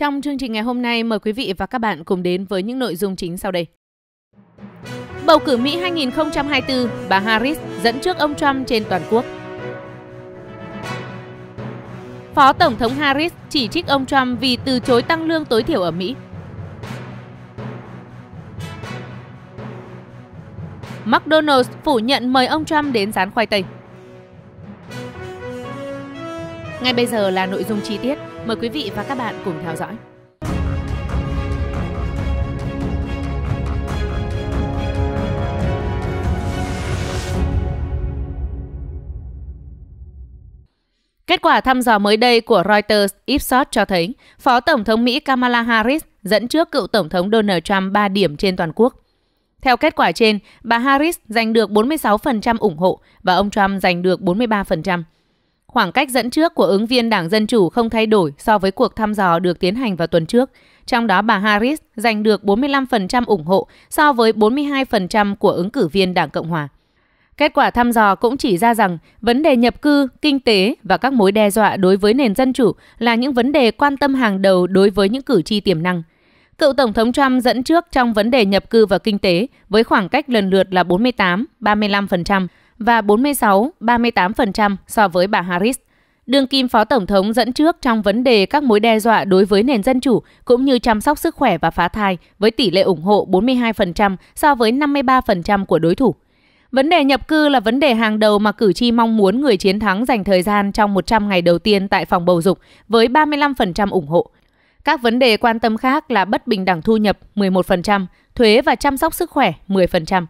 Trong chương trình ngày hôm nay, mời quý vị và các bạn cùng đến với những nội dung chính sau đây. Bầu cử Mỹ 2024, bà Harris dẫn trước ông Trump trên toàn quốc. Phó Tổng thống Harris chỉ trích ông Trump vì từ chối tăng lương tối thiểu ở Mỹ. McDonald's phủ nhận mời ông Trump đến rán khoai tây. Ngay bây giờ là nội dung chi tiết. Mời quý vị và các bạn cùng theo dõi. Kết quả thăm dò mới đây của Reuters Ipsos cho thấy Phó Tổng thống Mỹ Kamala Harris dẫn trước cựu Tổng thống Donald Trump 3 điểm trên toàn quốc. Theo kết quả trên, bà Harris giành được 46% ủng hộ và ông Trump giành được 43%. Khoảng cách dẫn trước của ứng viên Đảng Dân Chủ không thay đổi so với cuộc thăm dò được tiến hành vào tuần trước. Trong đó bà Harris giành được 45% ủng hộ so với 42% của ứng cử viên Đảng Cộng Hòa. Kết quả thăm dò cũng chỉ ra rằng vấn đề nhập cư, kinh tế và các mối đe dọa đối với nền dân chủ là những vấn đề quan tâm hàng đầu đối với những cử tri tiềm năng. Cựu Tổng thống Trump dẫn trước trong vấn đề nhập cư và kinh tế với khoảng cách lần lượt là 48, 35% và 46-38% so với bà Harris. Đương kim Phó Tổng thống dẫn trước trong vấn đề các mối đe dọa đối với nền dân chủ cũng như chăm sóc sức khỏe và phá thai với tỷ lệ ủng hộ 42% so với 53% của đối thủ. Vấn đề nhập cư là vấn đề hàng đầu mà cử tri mong muốn người chiến thắng dành thời gian trong 100 ngày đầu tiên tại phòng bầu dục với 35% ủng hộ. Các vấn đề quan tâm khác là bất bình đẳng thu nhập 11%, thuế và chăm sóc sức khỏe 10%.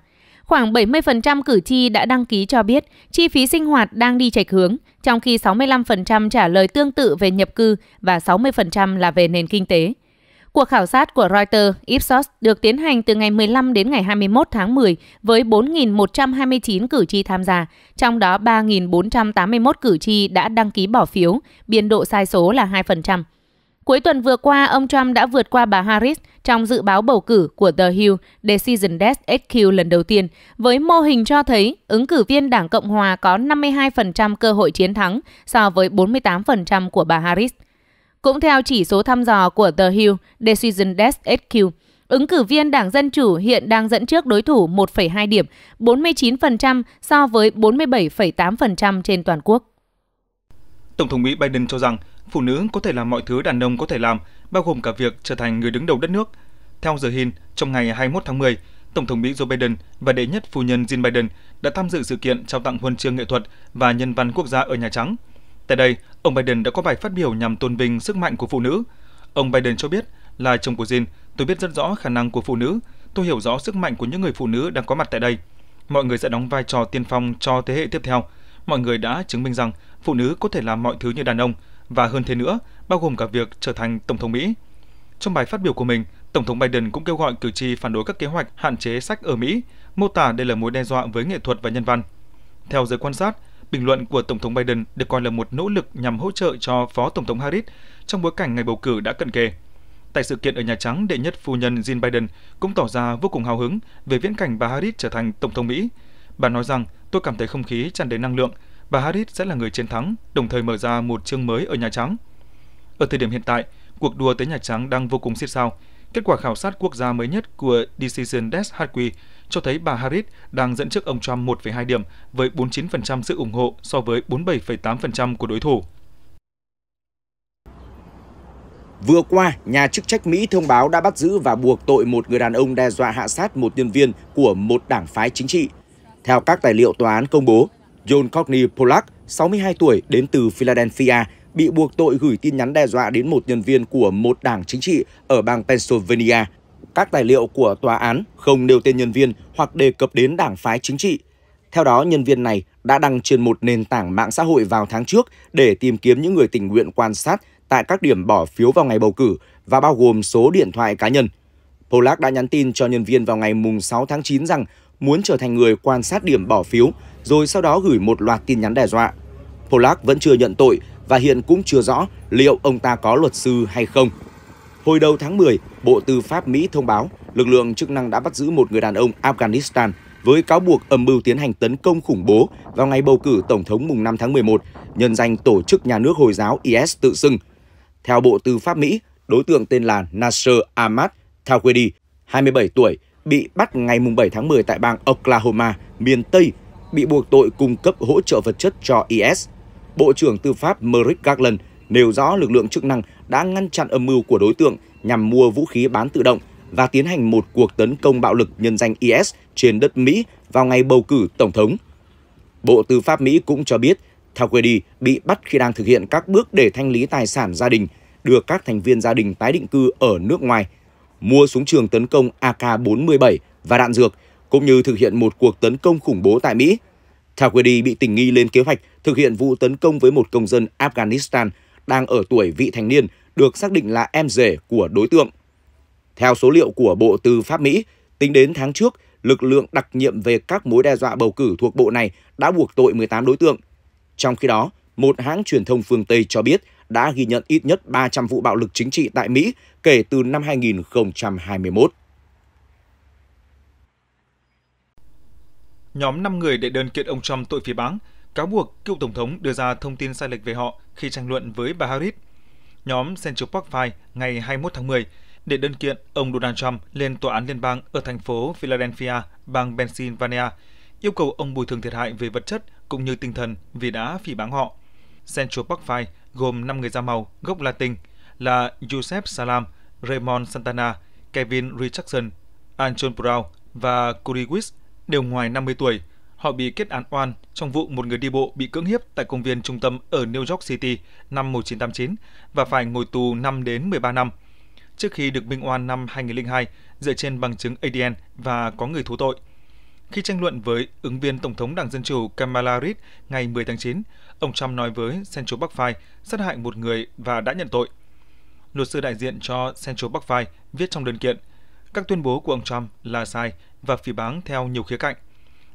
Khoảng 70% cử tri đã đăng ký cho biết chi phí sinh hoạt đang đi chệch hướng, trong khi 65% trả lời tương tự về nhập cư và 60% là về nền kinh tế. Cuộc khảo sát của Reuters Ipsos được tiến hành từ ngày 15 đến ngày 21 tháng 10 với 4.129 cử tri tham gia, trong đó 3.481 cử tri đã đăng ký bỏ phiếu, biên độ sai số là 2%. Cuối tuần vừa qua, ông Trump đã vượt qua bà Harris trong dự báo bầu cử của The Hill Decision Desk HQ lần đầu tiên, với mô hình cho thấy ứng cử viên Đảng Cộng Hòa có 52% cơ hội chiến thắng so với 48% của bà Harris. Cũng theo chỉ số thăm dò của The Hill Decision Desk HQ, ứng cử viên Đảng Dân Chủ hiện đang dẫn trước đối thủ 1,2 điểm, 49% so với 47,8% trên toàn quốc. Tổng thống Mỹ Biden cho rằng phụ nữ có thể làm mọi thứ đàn ông có thể làm, bao gồm cả việc trở thành người đứng đầu đất nước. Theo giờ Hill, trong ngày 21 tháng 10, Tổng thống Mỹ Joe Biden và đệ nhất phu nhân Jill Biden đã tham dự sự kiện trao tặng huân chương nghệ thuật và nhân văn quốc gia ở Nhà Trắng. Tại đây, ông Biden đã có bài phát biểu nhằm tôn vinh sức mạnh của phụ nữ. Ông Biden cho biết, là chồng của Jill, tôi biết rất rõ khả năng của phụ nữ, tôi hiểu rõ sức mạnh của những người phụ nữ đang có mặt tại đây. Mọi người sẽ đóng vai trò tiên phong cho thế hệ tiếp theo, mọi người đã chứng minh rằng phụ nữ có thể làm mọi thứ như đàn ông và hơn thế nữa, bao gồm cả việc trở thành tổng thống Mỹ. Trong bài phát biểu của mình, Tổng thống Biden cũng kêu gọi cử tri phản đối các kế hoạch hạn chế sách ở Mỹ, mô tả đây là mối đe dọa với nghệ thuật và nhân văn. Theo giới quan sát, bình luận của Tổng thống Biden được coi là một nỗ lực nhằm hỗ trợ cho Phó Tổng thống Harris trong bối cảnh ngày bầu cử đã cận kề. Tại sự kiện ở Nhà Trắng, đệ nhất phu nhân Jill Biden cũng tỏ ra vô cùng hào hứng về viễn cảnh bà Harris trở thành Tổng thống Mỹ. Bà nói rằng Tôi cảm thấy không khí tràn đầy năng lượng và Harris sẽ là người chiến thắng, đồng thời mở ra một chương mới ở Nhà Trắng. Ở thời điểm hiện tại, cuộc đua tới Nhà Trắng đang vô cùng xiết sao. Kết quả khảo sát quốc gia mới nhất của Decision Desk Hardware cho thấy bà Harris đang dẫn trước ông Trump 1,2 điểm với 49% sự ủng hộ so với 47,8% của đối thủ. Vừa qua, nhà chức trách Mỹ thông báo đã bắt giữ và buộc tội một người đàn ông đe dọa hạ sát một nhân viên của một đảng phái chính trị. Theo các tài liệu tòa án công bố, John Courtney Pollack, 62 tuổi, đến từ Philadelphia, bị buộc tội gửi tin nhắn đe dọa đến một nhân viên của một đảng chính trị ở bang Pennsylvania. Các tài liệu của tòa án không nêu tên nhân viên hoặc đề cập đến đảng phái chính trị. Theo đó, nhân viên này đã đăng trên một nền tảng mạng xã hội vào tháng trước để tìm kiếm những người tình nguyện quan sát tại các điểm bỏ phiếu vào ngày bầu cử và bao gồm số điện thoại cá nhân. Pollack đã nhắn tin cho nhân viên vào ngày 6 tháng 9 rằng muốn trở thành người quan sát điểm bỏ phiếu, rồi sau đó gửi một loạt tin nhắn đe dọa. Polak vẫn chưa nhận tội và hiện cũng chưa rõ liệu ông ta có luật sư hay không. Hồi đầu tháng 10, Bộ Tư pháp Mỹ thông báo lực lượng chức năng đã bắt giữ một người đàn ông Afghanistan với cáo buộc âm mưu tiến hành tấn công khủng bố vào ngày bầu cử Tổng thống mùng 5 tháng 11, nhân danh Tổ chức Nhà nước Hồi giáo IS tự xưng. Theo Bộ Tư pháp Mỹ, đối tượng tên là Nasser Ahmad Tawedi, 27 tuổi, bị bắt ngày 7 tháng 10 tại bang Oklahoma, miền Tây, bị buộc tội cung cấp hỗ trợ vật chất cho IS. Bộ trưởng Tư pháp Merrick Garland nêu rõ lực lượng chức năng đã ngăn chặn âm mưu của đối tượng nhằm mua vũ khí bán tự động và tiến hành một cuộc tấn công bạo lực nhân danh IS trên đất Mỹ vào ngày bầu cử Tổng thống. Bộ Tư pháp Mỹ cũng cho biết Thakweedi bị bắt khi đang thực hiện các bước để thanh lý tài sản gia đình, đưa các thành viên gia đình tái định cư ở nước ngoài – mua súng trường tấn công AK-47 và đạn dược, cũng như thực hiện một cuộc tấn công khủng bố tại Mỹ. Tawedi bị tình nghi lên kế hoạch thực hiện vụ tấn công với một công dân Afghanistan đang ở tuổi vị thành niên được xác định là em rể của đối tượng. Theo số liệu của Bộ Tư pháp Mỹ, tính đến tháng trước, lực lượng đặc nhiệm về các mối đe dọa bầu cử thuộc bộ này đã buộc tội 18 đối tượng. Trong khi đó, một hãng truyền thông phương Tây cho biết đã ghi nhận ít nhất 300 vụ bạo lực chính trị tại Mỹ kể từ năm 2021. Nhóm 5 người đệ đơn kiện ông Trump tội phỉ báng, cáo buộc cựu Tổng thống đưa ra thông tin sai lệch về họ khi tranh luận với bà Harris. Nhóm Central Park Five ngày 21 tháng 10 để đơn kiện ông Donald Trump lên tòa án liên bang ở thành phố Philadelphia, bang Pennsylvania, yêu cầu ông bồi thường thiệt hại về vật chất cũng như tinh thần vì đã phỉ báng họ. Central Park Five gồm 5 người da màu gốc Latin là Joseph Salam, Raymond Santana, Kevin Richardson, Anton Brown và Corey Wiss đều ngoài 50 tuổi. Họ bị kết án oan trong vụ một người đi bộ bị cưỡng hiếp tại công viên trung tâm ở New York City năm 1989 và phải ngồi tù 5 đến 13 năm. Trước khi được minh oan năm 2002 dựa trên bằng chứng ADN và có người thú tội. Khi tranh luận với ứng viên Tổng thống Đảng Dân Chủ Kamala Harris ngày 10 tháng 9, ông Trump nói với Central Park Five sát hại một người và đã nhận tội. Luật sư đại diện cho Central Park Five viết trong đơn kiện, các tuyên bố của ông Trump là sai và phỉ báng theo nhiều khía cạnh.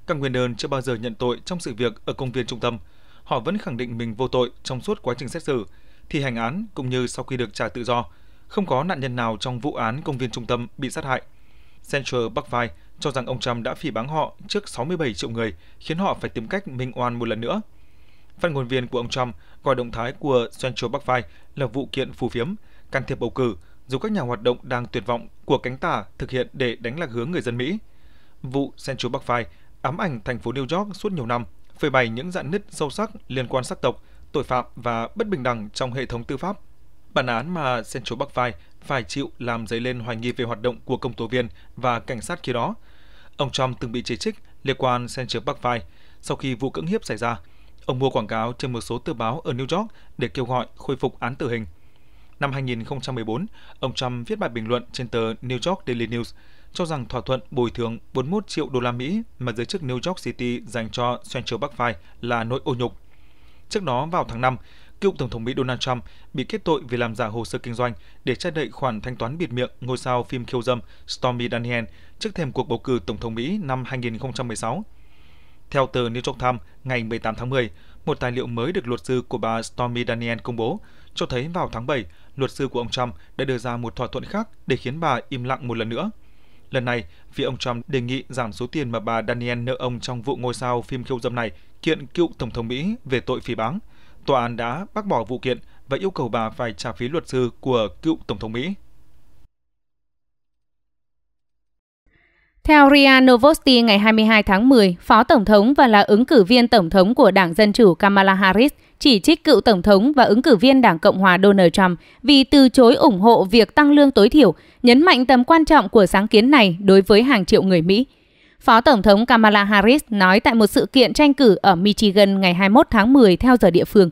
Các nguyên đơn chưa bao giờ nhận tội trong sự việc ở công viên trung tâm. Họ vẫn khẳng định mình vô tội trong suốt quá trình xét xử, thi hành án cũng như sau khi được trả tự do. Không có nạn nhân nào trong vụ án công viên trung tâm bị sát hại. Central Park Five cho rằng ông Trump đã phỉ báng họ trước 67 triệu người, khiến họ phải tìm cách minh oan một lần nữa. Phát ngôn viên của ông Trump gọi động thái của Central Park Five là vụ kiện phù phiếm, can thiệp bầu cử, dù các nhà hoạt động đang tuyệt vọng của cánh tả thực hiện để đánh lạc hướng người dân Mỹ. Vụ Central Park Five ám ảnh thành phố New York suốt nhiều năm, phơi bày những dạn nứt sâu sắc liên quan sắc tộc, tội phạm và bất bình đẳng trong hệ thống tư pháp. Bản án mà Central Park Five phải chịu làm dấy lên hoài nghi về hoạt động của công tố viên và cảnh sát khi đó. Ông Trump từng bị chỉ trích liên quan Central Park Five sau khi vụ cưỡng hiếp xảy ra. Ông mua quảng cáo trên một số tờ báo ở New York để kêu gọi khôi phục án tử hình. Năm 2014, ông Trump viết bài bình luận trên tờ New York Daily News cho rằng thỏa thuận bồi thường 41 triệu đô la Mỹ mà giới chức New York City dành cho Central Park Five là nỗi ô nhục. Trước đó vào tháng 5, cựu Tổng thống Mỹ Donald Trump bị kết tội vì làm giả hồ sơ kinh doanh để che đậy khoản thanh toán bịt miệng ngôi sao phim khiêu dâm Stormy Daniel trước thềm cuộc bầu cử Tổng thống Mỹ năm 2016. Theo tờ New York Times, ngày 18 tháng 10, một tài liệu mới được luật sư của bà Stormy Daniel công bố cho thấy vào tháng 7, luật sư của ông Trump đã đưa ra một thỏa thuận khác để khiến bà im lặng một lần nữa. Lần này, phía ông Trump đề nghị giảm số tiền mà bà Daniel nợ ông trong vụ ngôi sao phim khiêu dâm này kiện cựu Tổng thống Mỹ về tội phỉ báng. Tòa án đã bác bỏ vụ kiện và yêu cầu bà phải trả phí luật sư của cựu Tổng thống Mỹ. Theo RIA Novosti ngày 22 tháng 10, Phó Tổng thống và là ứng cử viên Tổng thống của Đảng Dân Chủ Kamala Harris chỉ trích cựu Tổng thống và ứng cử viên Đảng Cộng hòa Donald Trump vì từ chối ủng hộ việc tăng lương tối thiểu, nhấn mạnh tầm quan trọng của sáng kiến này đối với hàng triệu người Mỹ. Phó Tổng thống Kamala Harris nói tại một sự kiện tranh cử ở Michigan ngày 21 tháng 10 theo giờ địa phương.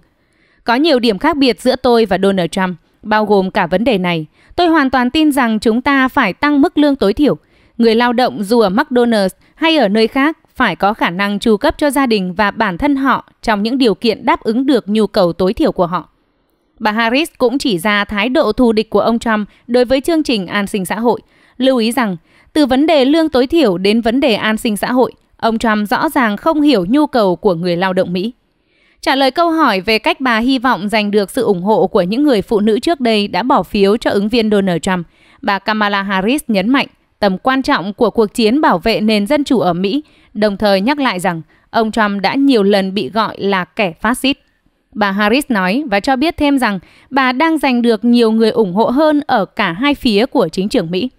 Có nhiều điểm khác biệt giữa tôi và Donald Trump, bao gồm cả vấn đề này. Tôi hoàn toàn tin rằng chúng ta phải tăng mức lương tối thiểu – người lao động dù ở McDonald's hay ở nơi khác phải có khả năng chu cấp cho gia đình và bản thân họ trong những điều kiện đáp ứng được nhu cầu tối thiểu của họ. Bà Harris cũng chỉ ra thái độ thù địch của ông Trump đối với chương trình an sinh xã hội, lưu ý rằng từ vấn đề lương tối thiểu đến vấn đề an sinh xã hội, ông Trump rõ ràng không hiểu nhu cầu của người lao động Mỹ. Trả lời câu hỏi về cách bà hy vọng giành được sự ủng hộ của những người phụ nữ trước đây đã bỏ phiếu cho ứng viên Donald Trump, bà Kamala Harris nhấn mạnh tầm quan trọng của cuộc chiến bảo vệ nền dân chủ ở Mỹ, đồng thời nhắc lại rằng ông Trump đã nhiều lần bị gọi là kẻ phát xít. Bà Harris nói và cho biết thêm rằng bà đang giành được nhiều người ủng hộ hơn ở cả hai phía của chính trường Mỹ.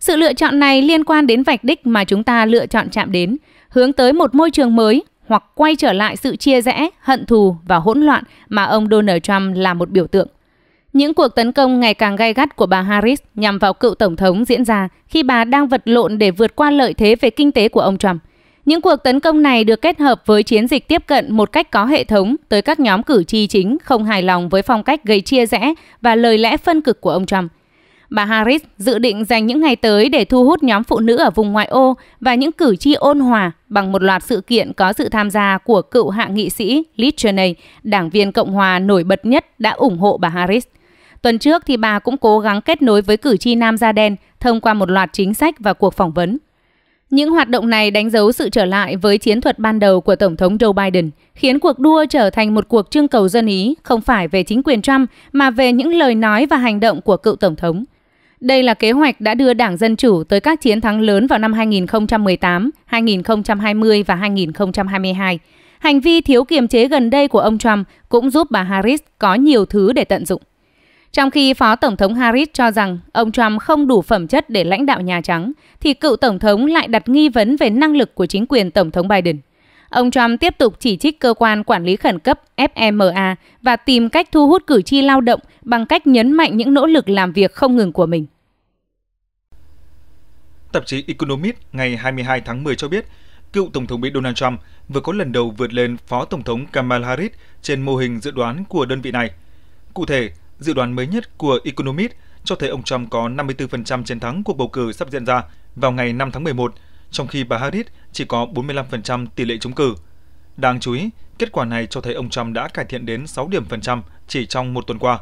Sự lựa chọn này liên quan đến vạch đích mà chúng ta lựa chọn chạm đến, hướng tới một môi trường mới hoặc quay trở lại sự chia rẽ, hận thù và hỗn loạn mà ông Donald Trump là một biểu tượng. Những cuộc tấn công ngày càng gay gắt của bà Harris nhằm vào cựu tổng thống diễn ra khi bà đang vật lộn để vượt qua lợi thế về kinh tế của ông Trump. Những cuộc tấn công này được kết hợp với chiến dịch tiếp cận một cách có hệ thống tới các nhóm cử tri chính không hài lòng với phong cách gây chia rẽ và lời lẽ phân cực của ông Trump. Bà Harris dự định dành những ngày tới để thu hút nhóm phụ nữ ở vùng ngoại ô và những cử tri ôn hòa bằng một loạt sự kiện có sự tham gia của cựu hạ nghị sĩ Liz Cheney, đảng viên Cộng hòa nổi bật nhất đã ủng hộ bà Harris. Tuần trước thì bà cũng cố gắng kết nối với cử tri Nam da đen thông qua một loạt chính sách và cuộc phỏng vấn. Những hoạt động này đánh dấu sự trở lại với chiến thuật ban đầu của Tổng thống Joe Biden, khiến cuộc đua trở thành một cuộc trưng cầu dân ý không phải về chính quyền Trump mà về những lời nói và hành động của cựu Tổng thống. Đây là kế hoạch đã đưa Đảng Dân Chủ tới các chiến thắng lớn vào năm 2018, 2020 và 2022. Hành vi thiếu kiềm chế gần đây của ông Trump cũng giúp bà Harris có nhiều thứ để tận dụng. Trong khi Phó Tổng thống Harris cho rằng ông Trump không đủ phẩm chất để lãnh đạo Nhà Trắng, thì cựu Tổng thống lại đặt nghi vấn về năng lực của chính quyền Tổng thống Biden. Ông Trump tiếp tục chỉ trích cơ quan quản lý khẩn cấp FMA và tìm cách thu hút cử tri lao động bằng cách nhấn mạnh những nỗ lực làm việc không ngừng của mình. Tạp chí Economist ngày 22 tháng 10 cho biết, cựu Tổng thống Mỹ Donald Trump vừa có lần đầu vượt lên Phó Tổng thống Kamala Harris trên mô hình dự đoán của đơn vị này. Cụ thể, dự đoán mới nhất của Economist cho thấy ông Trump có 54% chiến thắng cuộc bầu cử sắp diễn ra vào ngày 5 tháng 11, trong khi bà Harris chỉ có 45% tỷ lệ trúng cử. Đáng chú ý, kết quả này cho thấy ông Trump đã cải thiện đến 6 điểm phần trăm chỉ trong một tuần qua.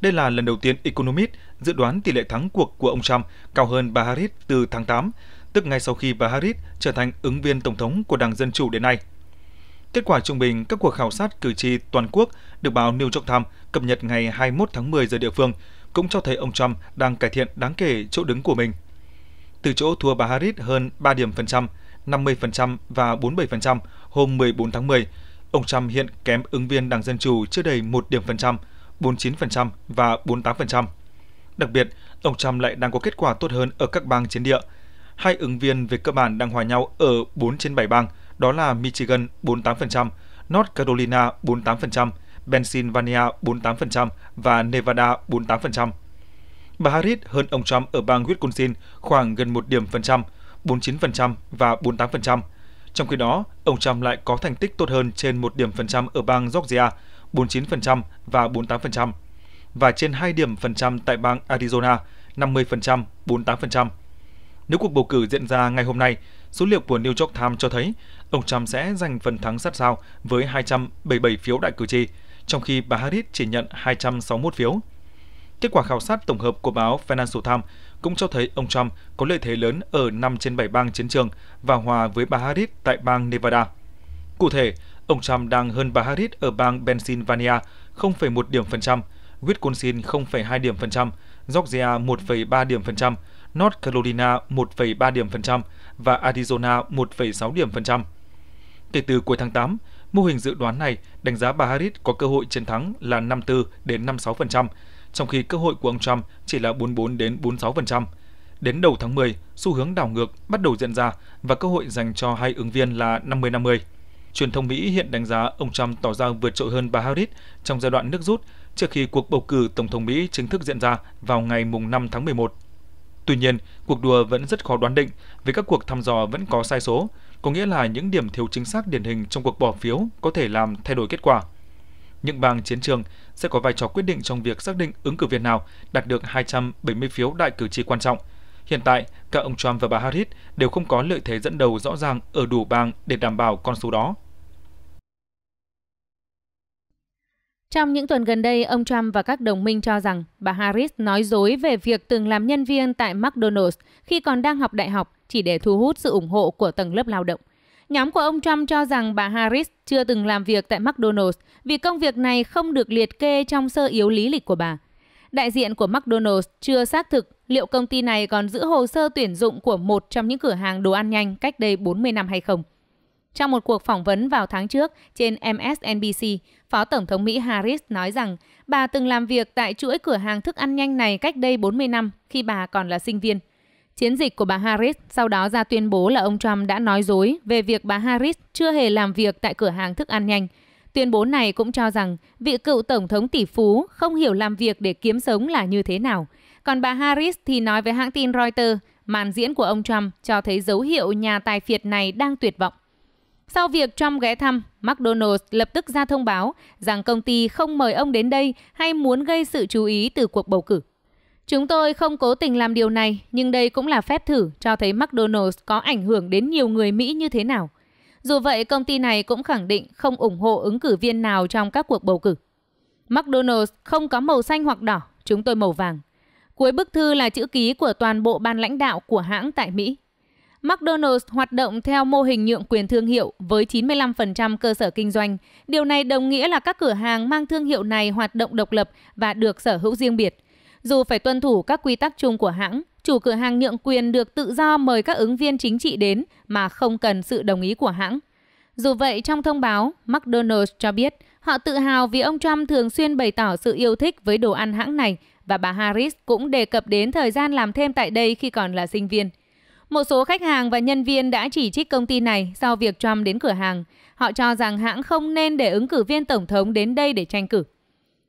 Đây là lần đầu tiên Economist dự đoán tỷ lệ thắng cuộc của ông Trump cao hơn bà Harris từ tháng 8, tức ngay sau khi bà Harris trở thành ứng viên tổng thống của Đảng Dân Chủ đến nay. Kết quả trung bình các cuộc khảo sát cử tri toàn quốc được báo New York Times cập nhật ngày 21 tháng 10 giờ địa phương cũng cho thấy ông Trump đang cải thiện đáng kể chỗ đứng của mình. Từ chỗ thua bà Harris hơn 3 điểm phần trăm, 50% và 47% hôm 14 tháng 10, ông Trump hiện kém ứng viên Đảng Dân Chủ chưa đầy 1 điểm phần trăm, 49% và 48%. Đặc biệt, ông Trump lại đang có kết quả tốt hơn ở các bang chiến địa. Hai ứng viên về cơ bản đang hòa nhau ở 4 trên 7 bang – đó là Michigan 48%, North Carolina 48%, Pennsylvania 48% và Nevada 48%. Bà Harris hơn ông Trump ở bang Wisconsin khoảng gần 1 điểm phần trăm, 49% và 48%. Trong khi đó, ông Trump lại có thành tích tốt hơn trên 1 điểm phần trăm ở bang Georgia, 49% và 48%, và trên 2 điểm phần trăm tại bang Arizona, 50%, 48%. Nếu cuộc bầu cử diễn ra ngày hôm nay, số liệu của New York Times cho thấy ông Trump sẽ giành phần thắng sát sao với 277 phiếu đại cử tri, trong khi bà Harris chỉ nhận 261 phiếu. Kết quả khảo sát tổng hợp của báo Financial Times cũng cho thấy ông Trump có lợi thế lớn ở 5 trên 7 bang chiến trường và hòa với bà Harris tại bang Nevada. Cụ thể, ông Trump đang hơn bà Harris ở bang Pennsylvania 0,1 điểm phần trăm, Wisconsin 0,2 điểm phần trăm, Georgia 1,3 điểm phần trăm, North Carolina 1,3 điểm phần trăm và Arizona 1,6 điểm phần trăm. Kể từ cuối tháng 8, mô hình dự đoán này đánh giá bà Harris có cơ hội chiến thắng là 54 đến 56%, trong khi cơ hội của ông Trump chỉ là 44 đến 46%. Đến đầu tháng 10, xu hướng đảo ngược bắt đầu diễn ra và cơ hội dành cho hai ứng viên là 50-50. Truyền thông Mỹ hiện đánh giá ông Trump tỏ ra vượt trội hơn bà Harris trong giai đoạn nước rút trước khi cuộc bầu cử Tổng thống Mỹ chính thức diễn ra vào ngày 5 tháng 11. Tuy nhiên, cuộc đua vẫn rất khó đoán định vì các cuộc thăm dò vẫn có sai số, có nghĩa là những điểm thiếu chính xác điển hình trong cuộc bỏ phiếu có thể làm thay đổi kết quả. Những bang chiến trường sẽ có vai trò quyết định trong việc xác định ứng cử viên nào đạt được 270 phiếu đại cử tri quan trọng. Hiện tại, cả ông Trump và bà Harris đều không có lợi thế dẫn đầu rõ ràng ở đủ bang để đảm bảo con số đó. Trong những tuần gần đây, ông Trump và các đồng minh cho rằng bà Harris nói dối về việc từng làm nhân viên tại McDonald's khi còn đang học đại học chỉ để thu hút sự ủng hộ của tầng lớp lao động. Nhóm của ông Trump cho rằng bà Harris chưa từng làm việc tại McDonald's vì công việc này không được liệt kê trong sơ yếu lý lịch của bà. Đại diện của McDonald's chưa xác thực liệu công ty này còn giữ hồ sơ tuyển dụng của một trong những cửa hàng đồ ăn nhanh cách đây 40 năm hay không. Trong một cuộc phỏng vấn vào tháng trước trên MSNBC, Phó Tổng thống Mỹ Harris nói rằng bà từng làm việc tại chuỗi cửa hàng thức ăn nhanh này cách đây 40 năm khi bà còn là sinh viên. Chiến dịch của bà Harris sau đó ra tuyên bố là ông Trump đã nói dối về việc bà Harris chưa hề làm việc tại cửa hàng thức ăn nhanh. Tuyên bố này cũng cho rằng vị cựu tổng thống tỷ phú không hiểu làm việc để kiếm sống là như thế nào. Còn bà Harris thì nói với hãng tin Reuters, màn diễn của ông Trump cho thấy dấu hiệu nhà tài phiệt này đang tuyệt vọng. Sau việc Trump ghé thăm, McDonald's lập tức ra thông báo rằng công ty không mời ông đến đây hay muốn gây sự chú ý từ cuộc bầu cử. Chúng tôi không cố tình làm điều này, nhưng đây cũng là phép thử cho thấy McDonald's có ảnh hưởng đến nhiều người Mỹ như thế nào. Dù vậy, công ty này cũng khẳng định không ủng hộ ứng cử viên nào trong các cuộc bầu cử. McDonald's không có màu xanh hoặc đỏ, chúng tôi màu vàng. Cuối bức thư là chữ ký của toàn bộ ban lãnh đạo của hãng tại Mỹ. McDonald's hoạt động theo mô hình nhượng quyền thương hiệu với 95% cơ sở kinh doanh. Điều này đồng nghĩa là các cửa hàng mang thương hiệu này hoạt động độc lập và được sở hữu riêng biệt. Dù phải tuân thủ các quy tắc chung của hãng, chủ cửa hàng nhượng quyền được tự do mời các ứng viên chính trị đến mà không cần sự đồng ý của hãng. Dù vậy, trong thông báo, McDonald's cho biết họ tự hào vì ông Trump thường xuyên bày tỏ sự yêu thích với đồ ăn hãng này và bà Harris cũng đề cập đến thời gian làm thêm tại đây khi còn là sinh viên – một số khách hàng và nhân viên đã chỉ trích công ty này sau việc Trump đến cửa hàng. Họ cho rằng hãng không nên để ứng cử viên tổng thống đến đây để tranh cử.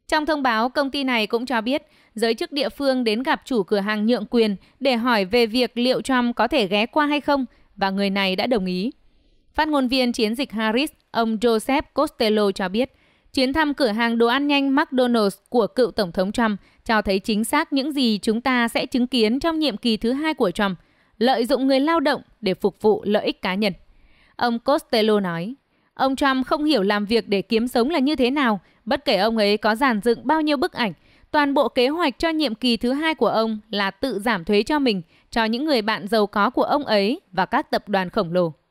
Trong thông báo, công ty này cũng cho biết giới chức địa phương đến gặp chủ cửa hàng nhượng quyền để hỏi về việc liệu Trump có thể ghé qua hay không và người này đã đồng ý. Phát ngôn viên chiến dịch Harris, ông Joseph Costello cho biết, chuyến thăm cửa hàng đồ ăn nhanh McDonald's của cựu Tổng thống Trump cho thấy chính xác những gì chúng ta sẽ chứng kiến trong nhiệm kỳ thứ hai của Trump – lợi dụng người lao động để phục vụ lợi ích cá nhân. Ông Costello nói, ông Trump không hiểu làm việc để kiếm sống là như thế nào, bất kể ông ấy có giàn dựng bao nhiêu bức ảnh, toàn bộ kế hoạch cho nhiệm kỳ thứ hai của ông là tự giảm thuế cho mình, cho những người bạn giàu có của ông ấy và các tập đoàn khổng lồ.